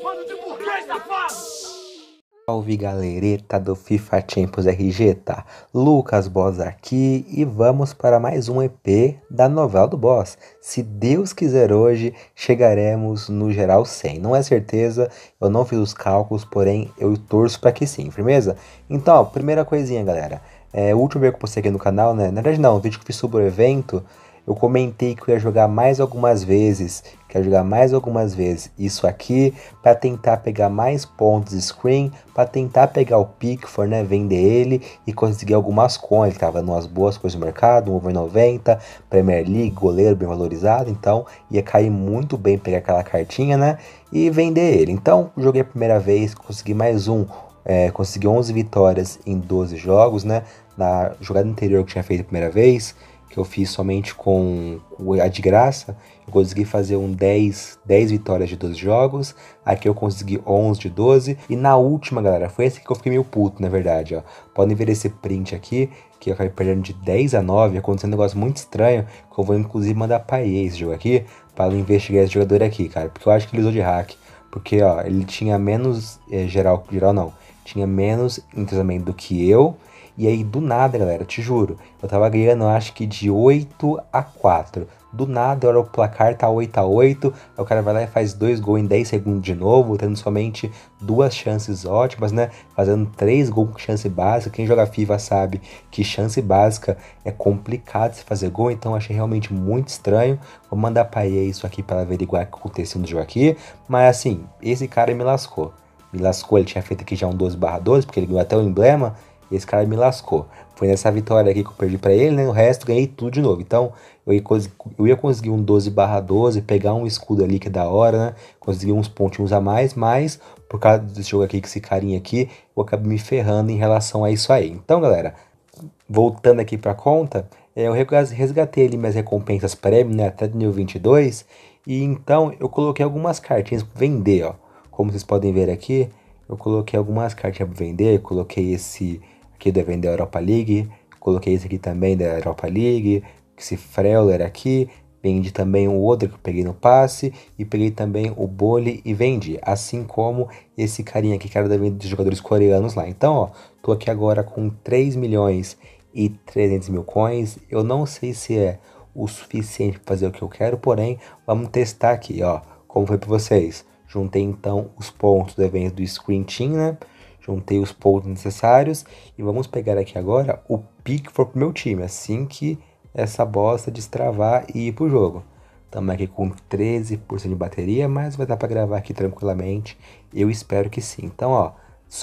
Mano de burguês safado! Salve galereta do FIFA Tempos RG, tá? Lucas Boss aqui e vamos para mais um EP da novela do Boss. Se Deus quiser hoje, chegaremos no geral 100. Não é certeza, eu não fiz os cálculos, porém eu torço para que sim, firmeza? Então, ó, primeira coisinha galera, é, o último vídeo que eu postei aqui no canal, né? Na verdade não, o vídeo que eu fiz sobre o evento eu comentei que eu ia jogar mais algumas vezes, que ia jogar mais algumas vezes isso aqui para tentar pegar mais pontos de screen, para tentar pegar o Pickford, né, vender ele e conseguir algumas coins. Ele tava umas boas coisas no mercado, um over 90, Premier League, goleiro bem valorizado, então ia cair muito bem pegar aquela cartinha, né, e vender ele. Então, joguei a primeira vez, consegui mais um é, consegui 11 vitórias em 12 jogos, né? Na jogada anterior que tinha feito a primeira vez, que eu fiz somente com a de graça, eu consegui fazer um 10, 10 vitórias de 12 jogos. Aqui eu consegui 11 de 12. E na última, galera, foi esse que eu fiquei meio puto, na verdade, ó. Podem ver esse print aqui, que eu acabei perdendo de 10 a 9. Aconteceu um negócio muito estranho, que eu vou inclusive mandar pra esse jogo aqui, para investigar esse jogador aqui, cara. Porque eu acho que ele usou de hack. Porque, ó, ele tinha menos... Eh, geral, geral não. Tinha menos entrosamento do que eu e aí, do nada, galera, te juro, eu tava ganhando acho que de 8 a 4. Do nada, olha, o placar tá 8 a 8 aí o cara vai lá e faz dois gols em 10 segundos de novo, tendo somente duas chances ótimas, né? Fazendo três gols com chance básica. Quem joga FIFA sabe que chance básica é complicado se fazer gol, então achei realmente muito estranho. Vou mandar pra EA isso aqui para averiguar o que aconteceu no jogo aqui. Mas assim, esse cara me lascou. Me lascou, ele tinha feito aqui já um 12 barra 12, porque ele ganhou até o emblema esse cara me lascou. Foi nessa vitória aqui que eu perdi para ele, né? O resto ganhei tudo de novo. Então, eu ia, eu ia conseguir um 12 barra 12, pegar um escudo ali que é da hora, né? Conseguir uns pontinhos a mais, mas por causa desse jogo aqui, que esse carinha aqui, eu acabei me ferrando em relação a isso aí. Então, galera, voltando aqui pra conta, é, eu resgatei ali minhas recompensas prêmio, né? Até 22 E então, eu coloquei algumas cartinhas pra vender, ó. Como vocês podem ver aqui, eu coloquei algumas cartinhas para vender, coloquei esse que vem da Europa League. Coloquei esse aqui também da Europa League. Esse Freuler aqui. Vendi também o outro que eu peguei no passe. E peguei também o Bole e vendi. Assim como esse carinha aqui, que era da venda de jogadores coreanos lá. Então, ó, tô aqui agora com 3 milhões e 300 mil coins. Eu não sei se é o suficiente para fazer o que eu quero, porém, vamos testar aqui, ó, como foi para vocês. Juntei então os pontos do evento do Screen Team, né? juntei os pontos necessários e vamos pegar aqui agora o pique for pro meu time, assim que essa bosta destravar e ir pro jogo. Estamos aqui com 13% de bateria, mas vai dar para gravar aqui tranquilamente. Eu espero que sim. Então, ó,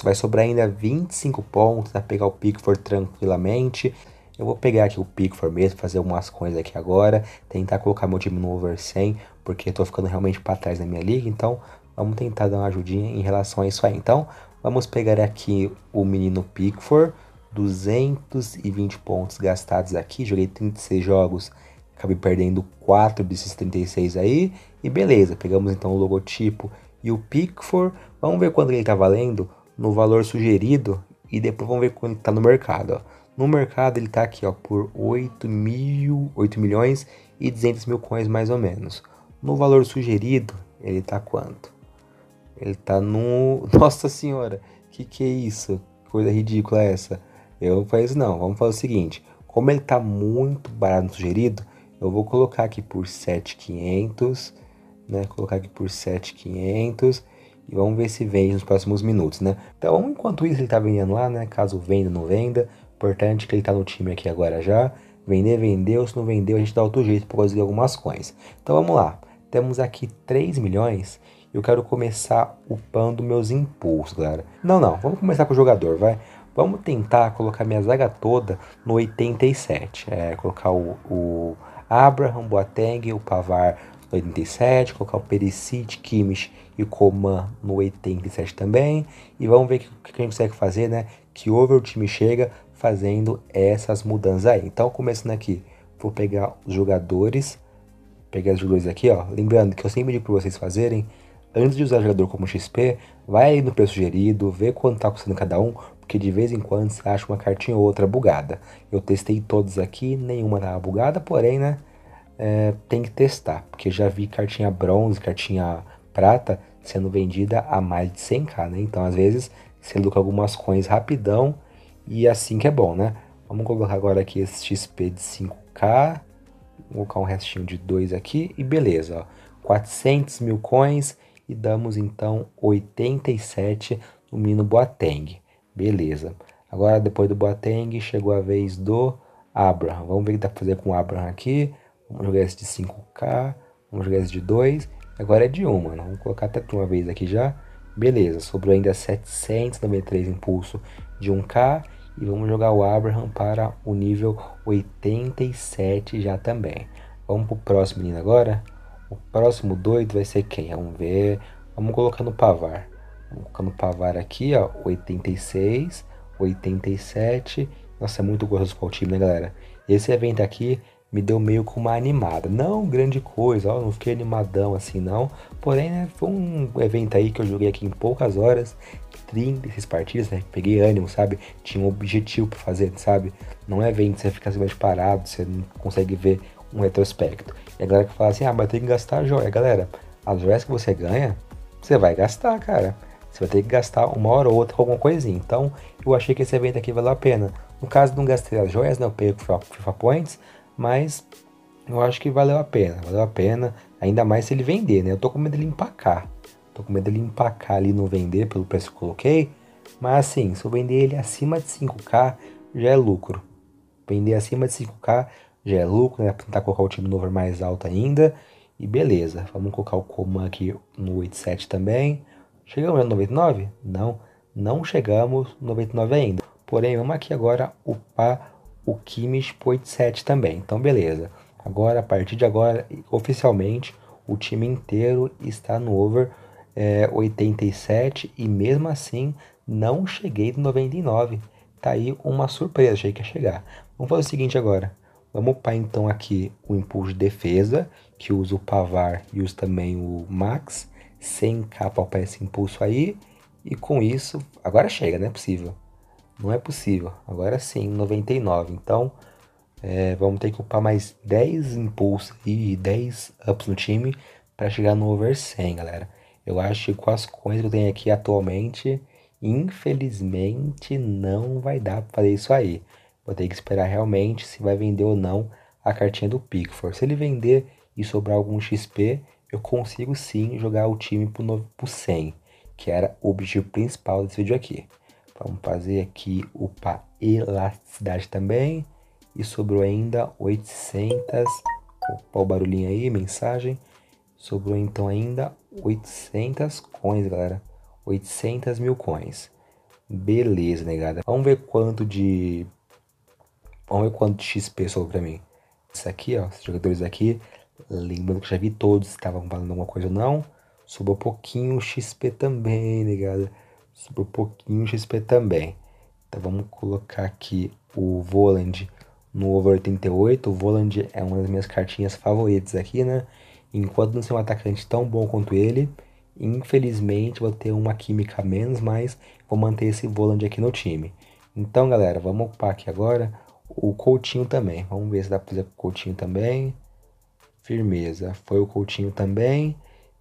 vai sobrar ainda 25 pontos, para pegar o for tranquilamente. Eu vou pegar aqui o for mesmo, fazer algumas coisas aqui agora, tentar colocar meu time no over 100, porque eu tô ficando realmente para trás na minha liga, então vamos tentar dar uma ajudinha em relação a isso aí. Então, Vamos pegar aqui o menino Pickford, 220 pontos gastados aqui, joguei 36 jogos, acabei perdendo 4 desses 36 aí, e beleza, pegamos então o logotipo e o Pickford, vamos ver quando ele está valendo, no valor sugerido, e depois vamos ver quando ele está no mercado, ó. No mercado ele está aqui ó, por 8, mil, 8 milhões e 200 mil coins mais ou menos. No valor sugerido ele está quanto? Ele tá no. Nossa senhora, que que é isso? Que coisa ridícula é essa? Eu faço isso, não, vamos fazer o seguinte. Como ele tá muito barato no sugerido, eu vou colocar aqui por 7,500, né? Colocar aqui por 7,500 e vamos ver se vende nos próximos minutos, né? Então, enquanto isso, ele tá vendendo lá, né? Caso venda ou não venda, importante que ele tá no time aqui agora já. Vender, vendeu, se não vendeu, a gente dá outro jeito para conseguir algumas coins. Então, vamos lá. Temos aqui 3 milhões eu quero começar upando meus impulsos, galera. Não, não, vamos começar com o jogador, vai. Vamos tentar colocar minha zaga toda no 87. É, colocar o, o Abraham, Boateng, o Pavar no 87, colocar o Perisic, Kimmich e Coman no 87 também. E vamos ver o que, que a gente consegue fazer, né? Que over o time chega fazendo essas mudanças aí. Então, começando aqui, vou pegar os jogadores, pegar os jogadores aqui, ó. Lembrando que eu sempre digo para vocês fazerem antes de usar o gerador como XP, vai aí no preço sugerido, vê quanto tá custando cada um, porque de vez em quando você acha uma cartinha ou outra bugada. Eu testei todos aqui, nenhuma tava tá bugada, porém, né, é, tem que testar, porque já vi cartinha bronze, cartinha prata sendo vendida a mais de 100k, né? Então, às vezes, você lucra algumas coins rapidão e é assim que é bom, né? Vamos colocar agora aqui esse XP de 5k, vou colocar um restinho de 2 aqui e beleza, ó. 400 mil coins e damos então 87 no Mino Boateng. Beleza. Agora depois do Boateng chegou a vez do Abraham. Vamos ver o que dá para fazer com o Abraham aqui. Vamos jogar esse de 5K, vamos jogar esse de 2. Agora é de 1, mano. Né? Vamos colocar até uma vez aqui já. Beleza, sobrou ainda 793 impulso de 1K. E vamos jogar o Abraham para o nível 87 já também. Vamos pro próximo menino agora? O próximo doido vai ser quem? Vamos ver. Vamos colocar no Pavar. Vamos colocar no Pavar aqui, ó. 86, 87. Nossa, é muito gostoso o time, né, galera? Esse evento aqui me deu meio com uma animada. Não grande coisa, ó, não fiquei animadão assim não. Porém, né, foi um evento aí que eu joguei aqui em poucas horas. 36 partidas, né? Peguei ânimo, sabe? Tinha um objetivo para fazer, sabe? Não é evento, você fica assim mais parado, você não consegue ver um retrospecto. E a galera que fala assim, ah, mas tem que gastar joia. Galera, as joias que você ganha, você vai gastar, cara. Você vai ter que gastar uma hora ou outra com alguma coisinha. Então, eu achei que esse evento aqui valeu a pena. No caso, não gastei as joias, né? Eu peguei com FIFA Points, mas eu acho que valeu a pena. Valeu a pena, ainda mais se ele vender, né? Eu tô com medo dele empacar. Tô com medo dele empacar ali não vender pelo preço que eu coloquei. Mas assim, se eu vender ele acima de 5K, já é lucro. Vender acima de 5K já é lucro, né? Tentar colocar o time no over mais alto ainda. E beleza, vamos colocar o Coman aqui no 8.7 também. Chegamos já no 99? Não, não chegamos no 99 ainda. Porém, vamos aqui agora upar o Kimmich pro 8.7 também. Então, beleza. Agora, a partir de agora, oficialmente, o time inteiro está no over é, eh, 87 e mesmo assim não cheguei no 99. Tá aí uma surpresa, achei que ia chegar. Vamos fazer o seguinte agora. Vamos upar então aqui o impulso de defesa, que usa o Pavar e usa também o Max. Sem capa upar esse impulso aí. E com isso, agora chega, não é possível. Não é possível. Agora sim, 99. Então, é, vamos ter que upar mais 10 impulsos e 10 ups no time para chegar no over 100, galera. Eu acho que com as coisas que eu tenho aqui atualmente, infelizmente não vai dar para fazer isso aí. Vou ter que esperar realmente se vai vender ou não a cartinha do Pickford. Se ele vender e sobrar algum XP, eu consigo sim jogar o time pro, pro 100, que era o objetivo principal desse vídeo aqui. Vamos fazer aqui o para elasticidade também. E sobrou ainda 800... Opa, o barulhinho aí, mensagem. Sobrou então ainda 800 coins, galera. 800 mil coins. Beleza, negada. Vamos ver quanto de ver quanto XP sobrou pra mim. Isso aqui, ó, esses jogadores aqui, lembrando que já vi todos se estavam valendo alguma coisa ou não. Sobrou pouquinho XP também, ligado? Sobrou pouquinho XP também. Então vamos colocar aqui o Voland no over 88. O Voland é uma das minhas cartinhas favoritas aqui, né? Enquanto não ser um atacante tão bom quanto ele, infelizmente vou ter uma química a menos, mas vou manter esse Voland aqui no time. Então, galera, vamos ocupar aqui agora o Coutinho também. Vamos ver se dá pra fazer com o Coutinho também. Firmeza. Foi o Coutinho também.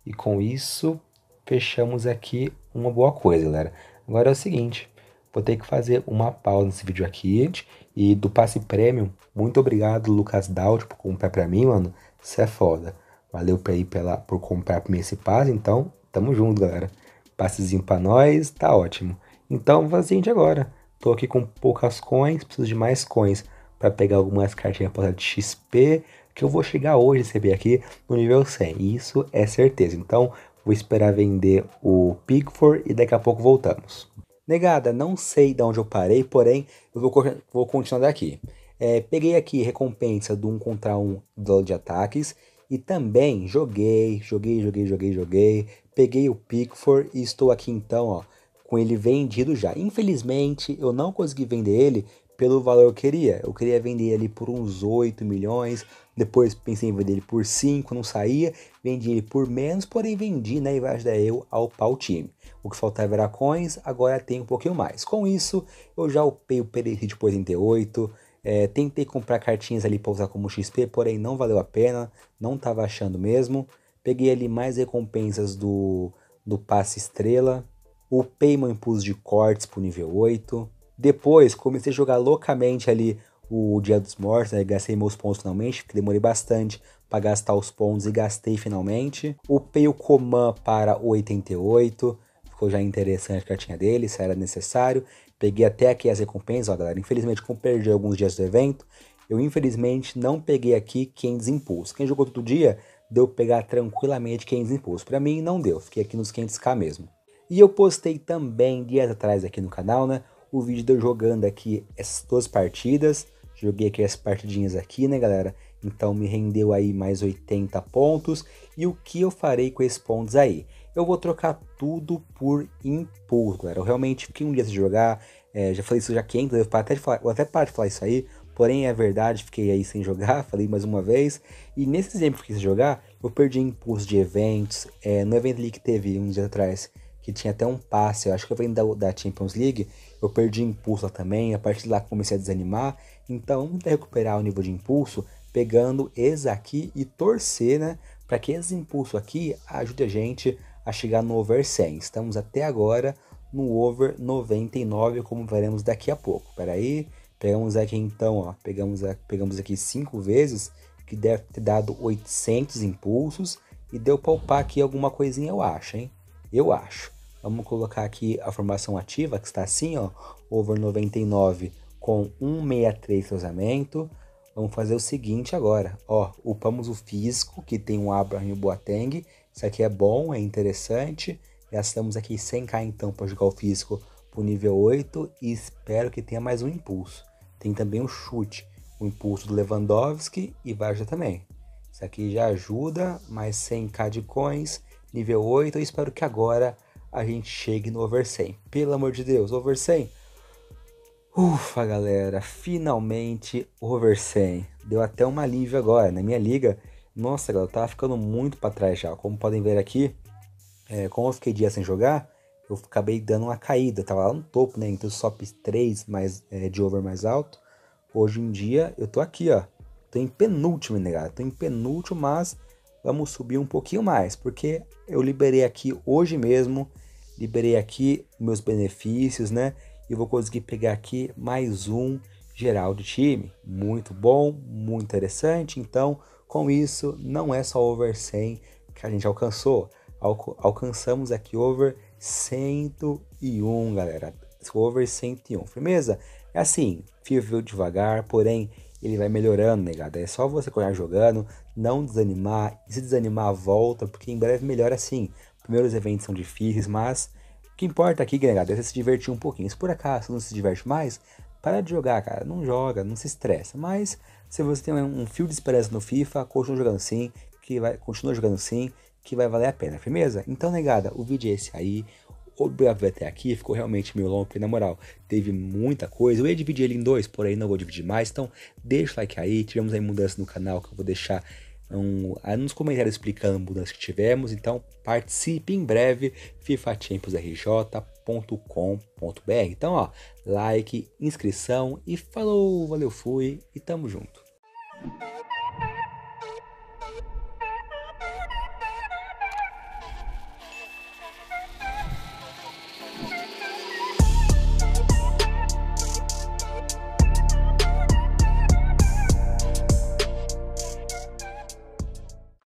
E com isso, fechamos aqui uma boa coisa, galera. Agora é o seguinte. Vou ter que fazer uma pausa nesse vídeo aqui. E do passe premium, muito obrigado, Lucas Daud, por comprar pra mim, mano. Você é foda. Valeu pra ir pela, por comprar pra mim esse passe. Então, tamo junto, galera. Passezinho pra nós, tá ótimo. Então, vamos fazer o seguinte agora. Tô aqui com poucas coins, preciso de mais coins para pegar algumas cartinhas de XP que eu vou chegar hoje a receber aqui no nível 100. Isso é certeza. Então, vou esperar vender o Pickford e daqui a pouco voltamos. Negada, não sei de onde eu parei, porém, eu vou, vou continuar daqui. É, peguei aqui recompensa do 1 contra 1 do de ataques e também joguei, joguei, joguei, joguei, joguei, joguei. Peguei o Pickford e estou aqui então, ó, com ele vendido já. Infelizmente, eu não consegui vender ele pelo valor que eu queria. Eu queria vender ele por uns 8 milhões, depois pensei em vender ele por 5, não saía, vendi ele por menos, porém vendi, né, e vai ajudar eu a upar o time. O que faltava era coins, agora tem um pouquinho mais. Com isso, eu já upei o Pericite por 38, é, tentei comprar cartinhas ali para usar como XP, porém não valeu a pena, não tava achando mesmo. Peguei ali mais recompensas do, do passe estrela, o Payman pus de cortes pro nível 8. Depois comecei a jogar loucamente ali o Dia dos Mortos, né? gastei meus pontos finalmente, porque demorei bastante para gastar os pontos e gastei finalmente. Upei o Coman para 88, ficou já interessante a cartinha dele, se era necessário. Peguei até aqui as recompensas, ó galera, infelizmente como perdi alguns dias do evento, eu infelizmente não peguei aqui 500 impulsos. Quem jogou todo dia, deu pegar tranquilamente 500 impulsos. Para mim não deu, fiquei aqui nos 500k mesmo. E eu postei também, dias atrás aqui no canal, né? O vídeo de eu jogando aqui essas duas partidas. Joguei aqui as partidinhas aqui, né, galera? Então me rendeu aí mais 80 pontos. E o que eu farei com esses pontos aí? Eu vou trocar tudo por impulso, galera. Eu realmente fiquei um dia sem jogar. É, já falei isso já 500, eu até, falar, eu até paro de falar isso aí. Porém, é verdade, fiquei aí sem jogar, falei mais uma vez. E nesse exemplo que eu quis jogar, eu perdi impulso de eventos. É, no evento ali que teve uns dias atrás, que tinha até um passe. Eu acho que eu vim da, da Champions League, eu perdi impulso também. A partir de lá comecei a desanimar. Então, vamos recuperar o nível de impulso pegando esse aqui e torcer, né? Para que esse impulso aqui ajude a gente a chegar no over 100. Estamos até agora no over 99, como veremos daqui a pouco. Peraí, pegamos aqui então, ó, pegamos, pegamos aqui cinco vezes, que deve ter dado 800 impulsos e deu palpar aqui alguma coisinha, eu acho, hein? Eu acho. Vamos colocar aqui a formação ativa, que está assim, ó, over 99 com 163 cruzamento. Vamos fazer o seguinte agora, ó, upamos o físico, que tem um Abraham e o Boateng. Isso aqui é bom, é interessante. Gastamos aqui 100k então para jogar o físico para o nível 8 e espero que tenha mais um impulso. Tem também o chute, o impulso do Lewandowski e Varja também. Isso aqui já ajuda, mais 100k de coins, nível 8. Eu espero que agora a gente chegue no over 100. Pelo amor de Deus, over 100. Ufa, galera, finalmente over 100. Deu até uma alívio agora. Na minha liga, nossa, galera, eu tava ficando muito para trás já. Como podem ver aqui, é, como eu fiquei dias sem jogar, eu acabei dando uma caída. tava lá no topo, né? Entre os top 3 mais, é, de over mais alto. Hoje em dia, eu tô aqui, ó. Tô em penúltimo, né, Tô em penúltimo, mas vamos subir um pouquinho mais, porque eu liberei aqui hoje mesmo, liberei aqui meus benefícios, né? E vou conseguir pegar aqui mais um geral de time. Muito bom, muito interessante. Então, com isso, não é só over 100 que a gente alcançou. alcançamos aqui over 101, galera. Over 101, firmeza? É assim, fio devagar, porém ele vai melhorando, negada. Né, é só você correr jogando, não desanimar. E se desanimar, volta, porque em breve melhora assim. Primeiros eventos são difíceis, mas o que importa aqui, Gregado, é você se divertir um pouquinho. Se por acaso não se diverte mais, para de jogar, cara. Não joga, não se estressa. Mas se você tem um fio de esperança no FIFA, continua jogando sim, que vai, continua jogando sim, que vai valer a pena, firmeza? Então, negada, o vídeo é esse aí. Obrigado até aqui, ficou realmente meio longo, porque na moral, teve muita coisa. Eu ia dividir ele em dois, porém não vou dividir mais, então deixa o like aí. Tivemos aí mudança no canal que eu vou deixar um, ah, nos comentários explicando mudanças que tivemos. Então participe em breve fifatemposrj.com.br. Então, ó, like, inscrição e falou, valeu, fui e tamo junto.